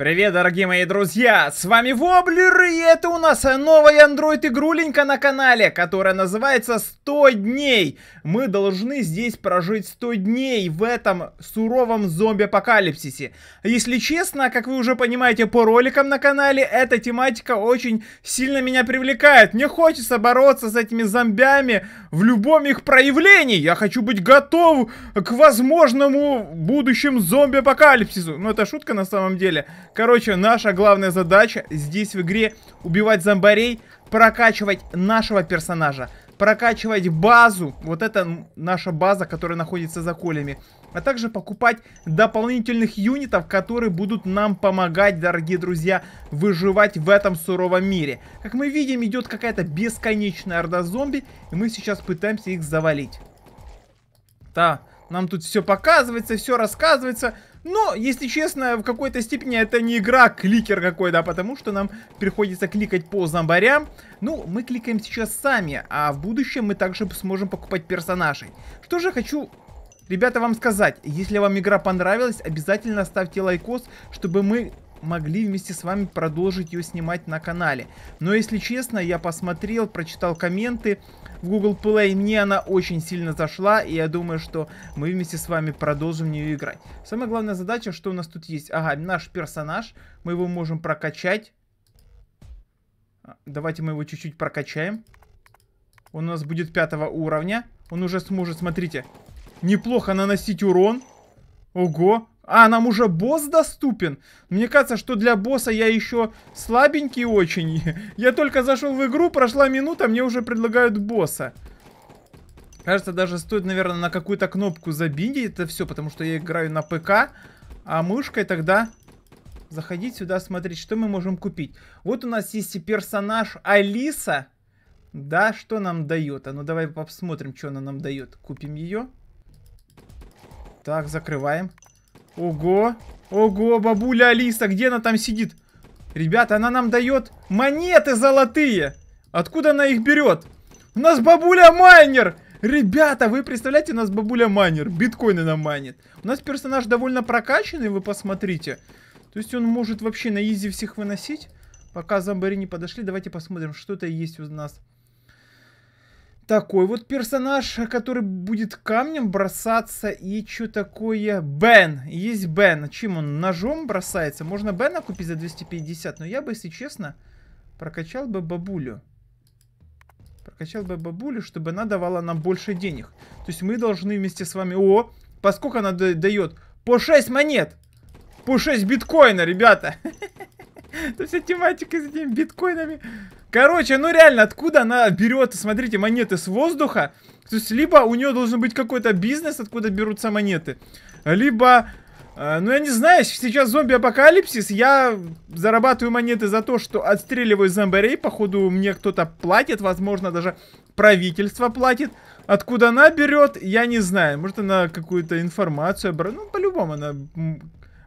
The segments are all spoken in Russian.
Привет, дорогие мои друзья! С вами Воблер, и это у нас новая Android игруленька на канале, которая называется 100 дней. Мы должны здесь прожить 100 дней в этом суровом зомби-апокалипсисе. Если честно, как вы уже понимаете по роликам на канале, эта тематика очень сильно меня привлекает. Мне хочется бороться с этими зомбями в любом их проявлении. Я хочу быть готов к возможному будущему зомби-апокалипсису. Ну, это шутка на самом деле. Короче, наша главная задача здесь в игре убивать зомбарей, прокачивать нашего персонажа, прокачивать базу. Вот это наша база, которая находится за колями. А также покупать дополнительных юнитов, которые будут нам помогать, дорогие друзья, выживать в этом суровом мире. Как мы видим, идет какая-то бесконечная орда зомби, и мы сейчас пытаемся их завалить. Да, нам тут все показывается, все рассказывается, но, если честно, в какой-то степени это не игра, а кликер какой-то, а потому что нам приходится кликать по зомбарям. Ну, мы кликаем сейчас сами, а в будущем мы также сможем покупать персонажей. Что же хочу Ребята, вам сказать, если вам игра понравилась, обязательно ставьте лайкос, чтобы мы могли вместе с вами продолжить ее снимать на канале. Но если честно, я посмотрел, прочитал комменты в Google Play, мне она очень сильно зашла, и я думаю, что мы вместе с вами продолжим в нее играть. Самая главная задача, что у нас тут есть. Ага, наш персонаж, мы его можем прокачать. А, давайте мы его чуть-чуть прокачаем. Он у нас будет пятого уровня. Он уже сможет, смотрите, неплохо наносить урон. Ого, а, нам уже босс доступен? Мне кажется, что для босса я еще слабенький очень. Я только зашел в игру, прошла минута, мне уже предлагают босса. Кажется, даже стоит, наверное, на какую-то кнопку забиндить это все, потому что я играю на ПК, а мышкой тогда заходить сюда, смотреть, что мы можем купить. Вот у нас есть персонаж Алиса. Да, что нам дает? А ну давай посмотрим, что она нам дает. Купим ее. Так, закрываем. Ого. Ого, бабуля Алиса, где она там сидит? Ребята, она нам дает монеты золотые. Откуда она их берет? У нас бабуля майнер. Ребята, вы представляете, у нас бабуля майнер. Биткоины нам майнит. У нас персонаж довольно прокачанный, вы посмотрите. То есть он может вообще на изи всех выносить. Пока зомбари не подошли, давайте посмотрим, что-то есть у нас такой вот персонаж, который будет камнем бросаться и что такое? Бен. Есть Бен. Чем он? Ножом бросается? Можно Бена купить за 250, но я бы, если честно, прокачал бы бабулю. Прокачал бы бабулю, чтобы она давала нам больше денег. То есть мы должны вместе с вами... О, поскольку она дает? По 6 монет! По 6 биткоина, ребята! Это вся тематика с этими биткоинами. Короче, ну реально, откуда она берет, смотрите, монеты с воздуха? То есть, либо у нее должен быть какой-то бизнес, откуда берутся монеты. Либо, э, ну я не знаю, сейчас зомби-апокалипсис, я зарабатываю монеты за то, что отстреливаю зомбарей. Походу, мне кто-то платит, возможно, даже правительство платит. Откуда она берет, я не знаю. Может, она какую-то информацию брала. Ну, по-любому она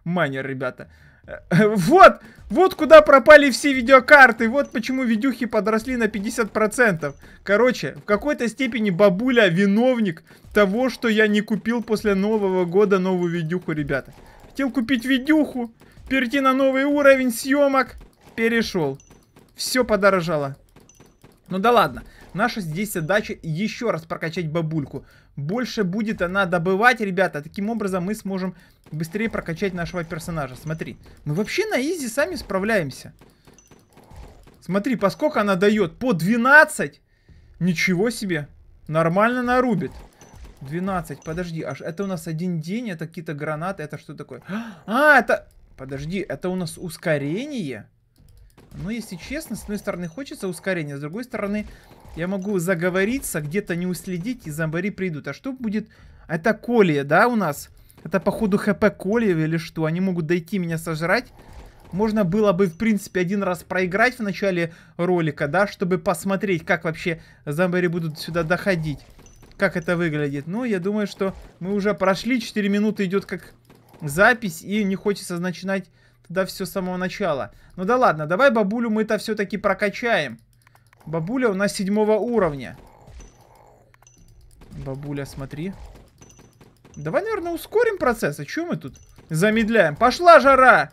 майнер, ребята. Вот, вот куда пропали все видеокарты, вот почему видюхи подросли на 50%. Короче, в какой-то степени бабуля виновник того, что я не купил после нового года новую видюху, ребята. Хотел купить видюху, перейти на новый уровень съемок, перешел. Все подорожало. Ну да ладно. Наша здесь задача еще раз прокачать бабульку. Больше будет она добывать, ребята. Таким образом мы сможем быстрее прокачать нашего персонажа. Смотри, мы вообще на изи сами справляемся. Смотри, поскольку она дает по 12. Ничего себе. Нормально нарубит. 12, подожди, аж это у нас один день, это какие-то гранаты, это что такое? А, это... Подожди, это у нас ускорение? Но, если честно, с одной стороны хочется ускорения, с другой стороны я могу заговориться, где-то не уследить и зомбари придут. А что будет? Это колия, да, у нас? Это походу хп колия или что? Они могут дойти меня сожрать? Можно было бы, в принципе, один раз проиграть в начале ролика, да, чтобы посмотреть, как вообще зомбари будут сюда доходить. Как это выглядит. Но ну, я думаю, что мы уже прошли, 4 минуты идет как запись, и не хочется начинать туда все с самого начала. Ну да ладно, давай бабулю мы это все-таки прокачаем. Бабуля у нас седьмого уровня. Бабуля, смотри. Давай, наверное, ускорим процесс. А что мы тут замедляем? Пошла жара!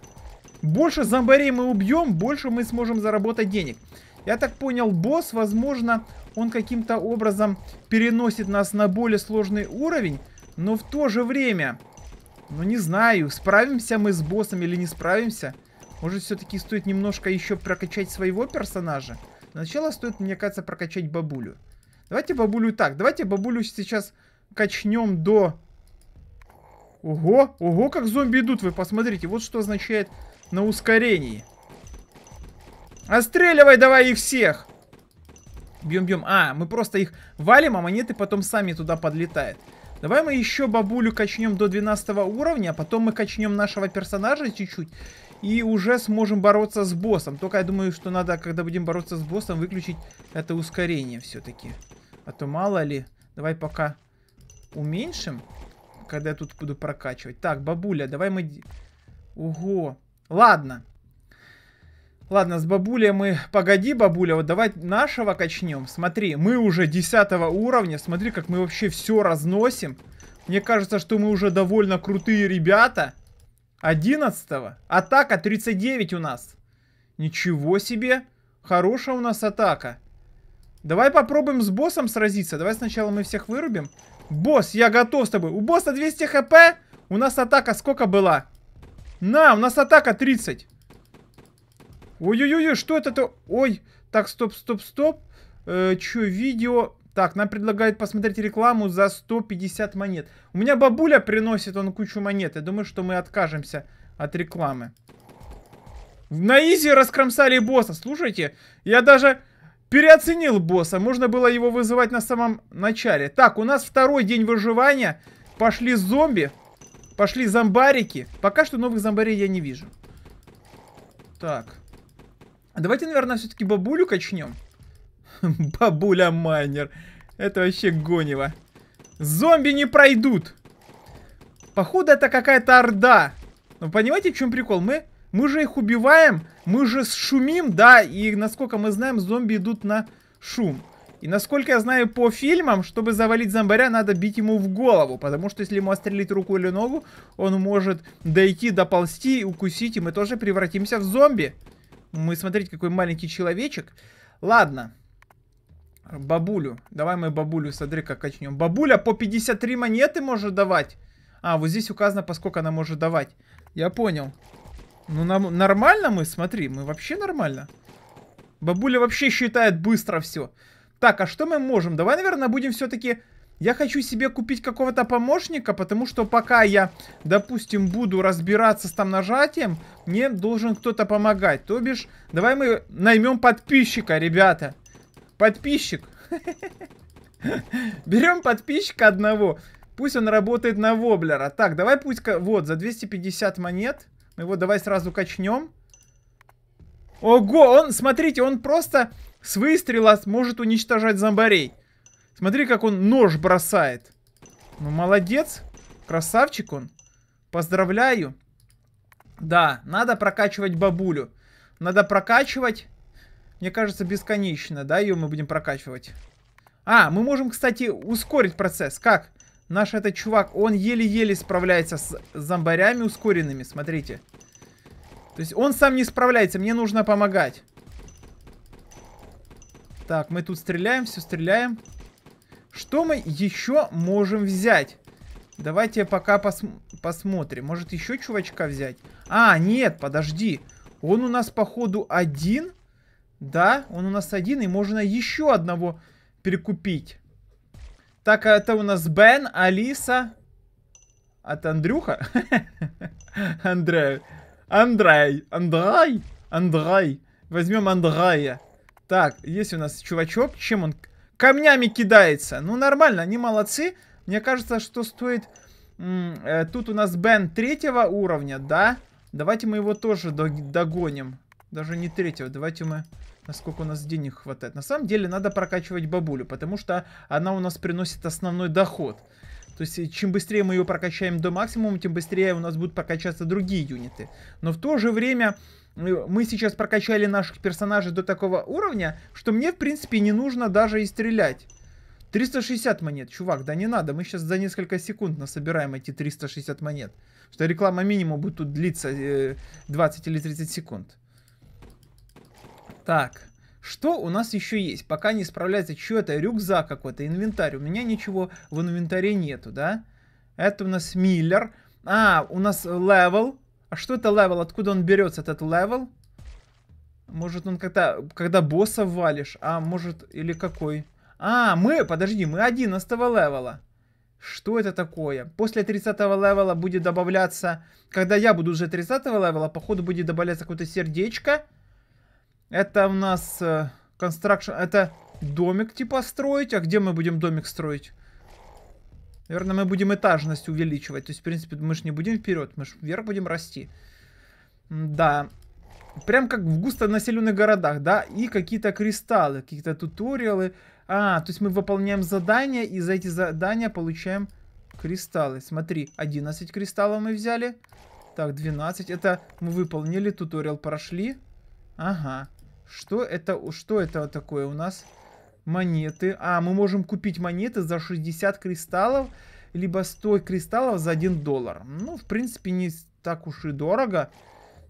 Больше зомбарей мы убьем, больше мы сможем заработать денег. Я так понял, босс, возможно, он каким-то образом переносит нас на более сложный уровень, но в то же время ну, не знаю, справимся мы с боссом или не справимся. Может, все-таки стоит немножко еще прокачать своего персонажа? Сначала стоит, мне кажется, прокачать бабулю. Давайте бабулю так. Давайте бабулю сейчас качнем до... Ого, ого, как зомби идут, вы посмотрите. Вот что означает на ускорении. Остреливай, давай их всех! Бьем-бьем. А, мы просто их валим, а монеты потом сами туда подлетают. Давай мы еще бабулю качнем до 12 уровня, а потом мы качнем нашего персонажа чуть-чуть. И уже сможем бороться с боссом. Только я думаю, что надо, когда будем бороться с боссом, выключить это ускорение все-таки. А то мало ли. Давай пока уменьшим, когда я тут буду прокачивать. Так, бабуля, давай мы... Ого. Ладно. Ладно, с бабулей мы... Погоди, бабуля, вот давай нашего качнем. Смотри, мы уже 10 уровня. Смотри, как мы вообще все разносим. Мне кажется, что мы уже довольно крутые ребята. 11 -го. Атака 39 у нас. Ничего себе. Хорошая у нас атака. Давай попробуем с боссом сразиться. Давай сначала мы всех вырубим. Босс, я готов с тобой. У босса 200 хп. У нас атака сколько была? На, у нас атака 30. Ой-ой-ой, что это-то? Ой, так, стоп, стоп, стоп. Э, чё, видео? Так, нам предлагают посмотреть рекламу за 150 монет. У меня бабуля приносит он кучу монет. Я думаю, что мы откажемся от рекламы. На изи раскромсали босса. Слушайте, я даже переоценил босса. Можно было его вызывать на самом начале. Так, у нас второй день выживания. Пошли зомби. Пошли зомбарики. Пока что новых зомбарей я не вижу. Так. А давайте, наверное, все-таки бабулю качнем. Бабуля майнер. Это вообще гонево. Зомби не пройдут. Походу, это какая-то орда. Но понимаете, в чем прикол? Мы, мы же их убиваем, мы же шумим, да, и насколько мы знаем, зомби идут на шум. И насколько я знаю по фильмам, чтобы завалить зомбаря, надо бить ему в голову. Потому что если ему отстрелить руку или ногу, он может дойти, доползти, укусить, и мы тоже превратимся в зомби мы, смотрите, какой маленький человечек. Ладно. Бабулю. Давай мы бабулю, смотри, как качнем. Бабуля по 53 монеты может давать. А, вот здесь указано, поскольку она может давать. Я понял. Ну, нам нормально мы, смотри, мы вообще нормально. Бабуля вообще считает быстро все. Так, а что мы можем? Давай, наверное, будем все-таки я хочу себе купить какого-то помощника, потому что пока я, допустим, буду разбираться с там нажатием, мне должен кто-то помогать. То бишь, давай мы наймем подписчика, ребята. Подписчик. Берем подписчика одного. Пусть он работает на воблера. Так, давай пусть... Вот, за 250 монет. Мы его давай сразу качнем. Ого, он, смотрите, он просто с выстрела может уничтожать зомбарей. Смотри, как он нож бросает. Ну, молодец. Красавчик он. Поздравляю. Да, надо прокачивать бабулю. Надо прокачивать. Мне кажется, бесконечно, да, ее мы будем прокачивать. А, мы можем, кстати, ускорить процесс. Как? Наш этот чувак, он еле-еле справляется с зомбарями ускоренными, смотрите. То есть он сам не справляется, мне нужно помогать. Так, мы тут стреляем, все стреляем. Что мы еще можем взять? Давайте пока пос посмотрим. Может, еще чувачка взять? А, нет, подожди. Он у нас, походу, один. Да, он у нас один, и можно еще одного перекупить. Так, а это у нас Бен, Алиса. От Андрюха? Андрей. Андрей. Андрей. Андрей. Возьмем Андрея. Так, есть у нас чувачок. Чем он камнями кидается. Ну, нормально, они молодцы. Мне кажется, что стоит... Э, тут у нас Бен третьего уровня, да? Давайте мы его тоже догоним. Даже не третьего. Давайте мы... Насколько у нас денег хватает. На самом деле надо прокачивать бабулю, потому что она у нас приносит основной доход. То есть, чем быстрее мы ее прокачаем до максимума, тем быстрее у нас будут прокачаться другие юниты. Но в то же время Э, мы сейчас прокачали наших персонажей до такого уровня, что мне, в принципе, не нужно даже и стрелять. 360 монет, чувак, да не надо. Мы сейчас за несколько секунд насобираем эти 360 монет. Что реклама минимум будет тут длиться 20 э, или 30 секунд. Так, что у нас еще есть? Пока не справляется, что это? Рюкзак какой-то, инвентарь. У меня ничего в инвентаре нету, да? Это у нас Миллер. А, у нас э, левел. А что это левел? Откуда он берется, этот левел? Может, он когда Когда босса валишь? А, может... Или какой? А, мы... Подожди, мы 11 левела. Что это такое? После 30 левела будет добавляться... Когда я буду уже 30 левела, походу будет добавляться какое-то сердечко. Это у нас... Констракшн... Э, construction... это домик типа строить. А где мы будем домик строить? Наверное, мы будем этажность увеличивать. То есть, в принципе, мы же не будем вперед, мы же вверх будем расти. Да. Прям как в густо населенных городах, да? И какие-то кристаллы, какие-то туториалы. А, то есть мы выполняем задания, и за эти задания получаем кристаллы. Смотри, 11 кристаллов мы взяли. Так, 12. Это мы выполнили, туториал прошли. Ага. Что это, что это такое у нас? монеты. А, мы можем купить монеты за 60 кристаллов, либо 100 кристаллов за 1 доллар. Ну, в принципе, не так уж и дорого.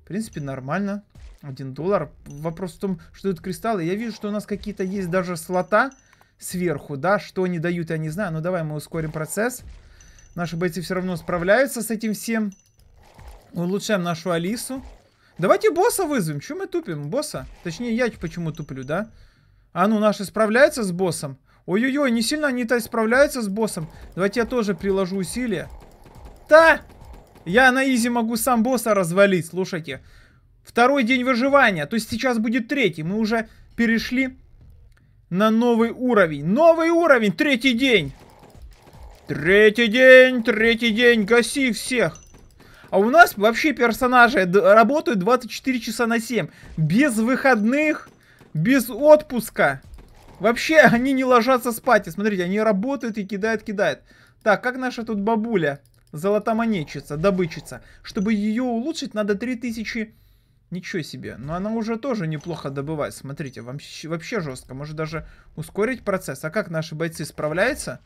В принципе, нормально. 1 доллар. Вопрос в том, что это кристаллы. Я вижу, что у нас какие-то есть даже слота сверху, да? Что они дают, я не знаю. Ну, давай мы ускорим процесс. Наши бойцы все равно справляются с этим всем. Улучшаем нашу Алису. Давайте босса вызовем. Чем мы тупим? Босса? Точнее, я почему туплю, да? Да. А ну, наши справляются с боссом? Ой-ой-ой, не сильно они-то справляются с боссом. Давайте я тоже приложу усилия. Да! Я на изи могу сам босса развалить, слушайте. Второй день выживания, то есть сейчас будет третий. Мы уже перешли на новый уровень. Новый уровень, третий день. Третий день, третий день, гаси всех. А у нас вообще персонажи работают 24 часа на 7. Без выходных без отпуска. Вообще, они не ложатся спать. И смотрите, они работают и кидают, кидают. Так, как наша тут бабуля? Золотомонетчица, добычица. Чтобы ее улучшить, надо 3000... Ничего себе. Но она уже тоже неплохо добывает. Смотрите, вообще, вообще жестко. Может даже ускорить процесс. А как наши бойцы справляются?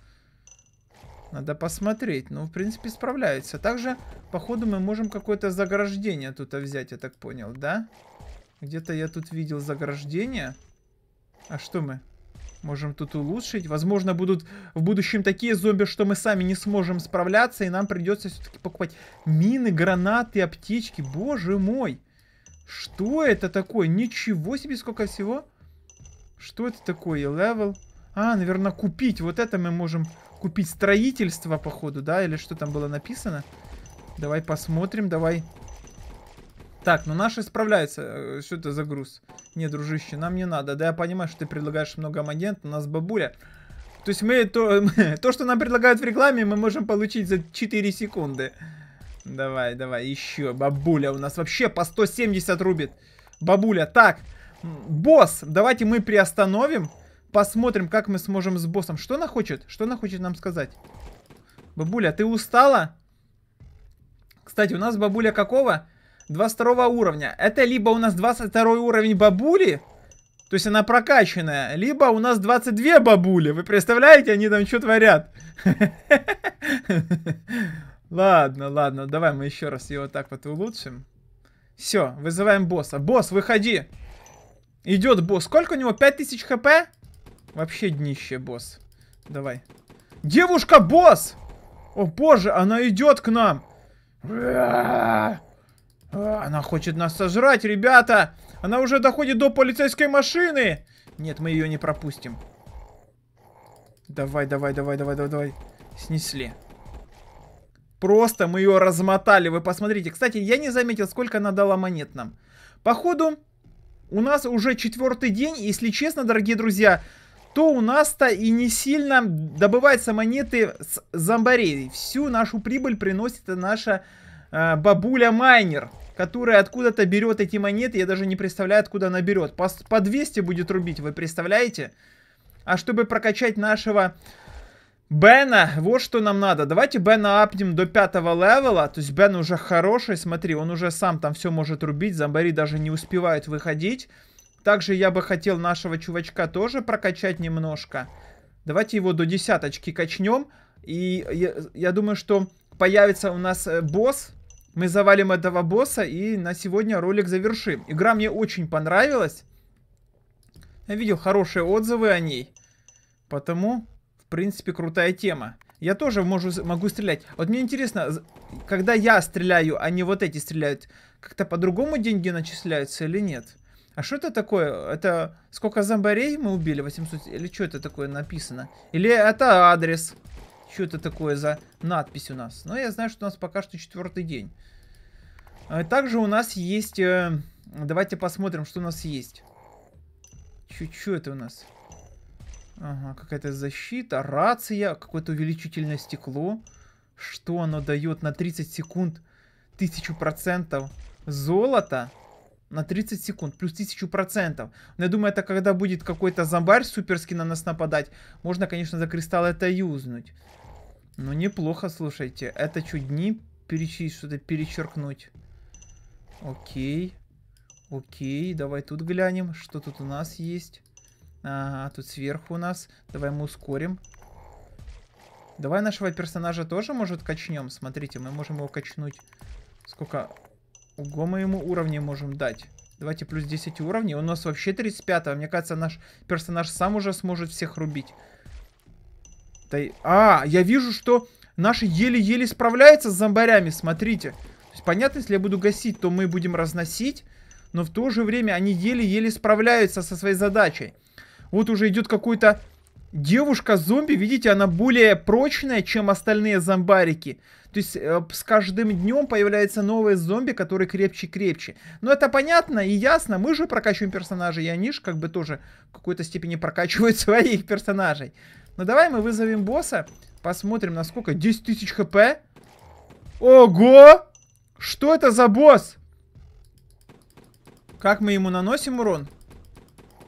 Надо посмотреть. Ну, в принципе, справляются. Также, походу, мы можем какое-то заграждение тут взять, я так понял, да? Да. Где-то я тут видел заграждение. А что мы? Можем тут улучшить. Возможно, будут в будущем такие зомби, что мы сами не сможем справляться. И нам придется все-таки покупать мины, гранаты, аптечки. Боже мой. Что это такое? Ничего себе, сколько всего. Что это такое? Левел. А, наверное, купить. Вот это мы можем купить строительство, походу, да? Или что там было написано? Давай посмотрим, давай так, ну наши справляются. Что э, это за груз? Не, дружище, нам не надо. Да я понимаю, что ты предлагаешь много монет, у нас бабуля. То есть мы то, то, что нам предлагают в рекламе, мы можем получить за 4 секунды. Давай, давай, еще. Бабуля у нас вообще по 170 рубит. Бабуля, так. Босс, давайте мы приостановим. Посмотрим, как мы сможем с боссом. Что она хочет? Что она хочет нам сказать? Бабуля, ты устала? Кстати, у нас бабуля какого? 22 уровня. Это либо у нас 22 уровень бабули, то есть она прокачанная, либо у нас 22 бабули. Вы представляете, они там что творят? Ладно, ладно, давай мы еще раз ее вот так вот улучшим. Все, вызываем босса. Босс, выходи! Идет босс. Сколько у него? 5000 хп? Вообще днище, босс. Давай. Девушка-босс! О боже, она идет к нам! она хочет нас сожрать, ребята! Она уже доходит до полицейской машины! Нет, мы ее не пропустим. Давай, давай, давай, давай, давай, давай. Снесли. Просто мы ее размотали, вы посмотрите. Кстати, я не заметил, сколько она дала монет нам. Походу, у нас уже четвертый день, если честно, дорогие друзья, то у нас-то и не сильно добываются монеты с зомбарей. Всю нашу прибыль приносит наша э, бабуля-майнер которая откуда-то берет эти монеты, я даже не представляю, откуда она берет. По, по 200 будет рубить, вы представляете? А чтобы прокачать нашего Бена, вот что нам надо. Давайте Бена апнем до пятого левела. То есть Бен уже хороший, смотри, он уже сам там все может рубить. Зомбари даже не успевают выходить. Также я бы хотел нашего чувачка тоже прокачать немножко. Давайте его до десяточки качнем. И я, я думаю, что появится у нас э, босс мы завалим этого босса и на сегодня ролик завершим. Игра мне очень понравилась. Я видел хорошие отзывы о ней. Потому, в принципе, крутая тема. Я тоже можу, могу стрелять. Вот мне интересно, когда я стреляю, они а вот эти стреляют, как-то по-другому деньги начисляются или нет? А что это такое? Это сколько зомбарей мы убили? 800? Или что это такое написано? Или это адрес? Что это такое за надпись у нас? Но я знаю, что у нас пока что четвертый день. А, также у нас есть... Э, давайте посмотрим, что у нас есть. Чуть-чуть это у нас? Ага, какая-то защита, рация, какое-то увеличительное стекло. Что оно дает на 30 секунд? Тысячу процентов золота на 30 секунд, плюс 1000 процентов. Но я думаю, это когда будет какой-то зомбарь суперский на нас нападать, можно, конечно, за кристалл это юзнуть. Ну, неплохо, слушайте. Это чуть не перечить, что-то перечеркнуть. Окей. Окей, давай тут глянем, что тут у нас есть. Ага, тут сверху у нас. Давай мы ускорим. Давай нашего персонажа тоже, может, качнем. Смотрите, мы можем его качнуть. Сколько? Ого, мы ему уровней можем дать. Давайте плюс 10 уровней. У нас вообще 35 -го. Мне кажется, наш персонаж сам уже сможет всех рубить. А, я вижу, что наши еле-еле справляются с зомбарями, смотрите. То есть, понятно, если я буду гасить, то мы будем разносить. Но в то же время они еле-еле справляются со своей задачей. Вот уже идет какой-то девушка-зомби, видите, она более прочная, чем остальные зомбарики. То есть э, с каждым днем появляются новые зомби, которые крепче-крепче. Но это понятно и ясно, мы же прокачиваем персонажей, и они же как бы тоже в какой-то степени прокачивают своих персонажей. Ну давай мы вызовем босса. Посмотрим, насколько. 10 тысяч хп. Ого! Что это за босс? Как мы ему наносим урон?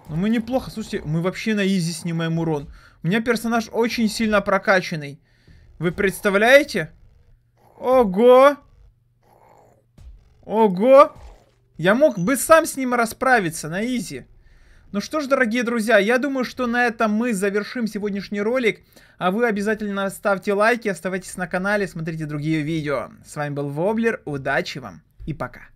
Ну мы неплохо. Слушайте, мы вообще на изи снимаем урон. У меня персонаж очень сильно прокачанный. Вы представляете? Ого! Ого! Я мог бы сам с ним расправиться на изи. Ну что ж, дорогие друзья, я думаю, что на этом мы завершим сегодняшний ролик. А вы обязательно ставьте лайки, оставайтесь на канале, смотрите другие видео. С вами был Воблер, удачи вам и пока.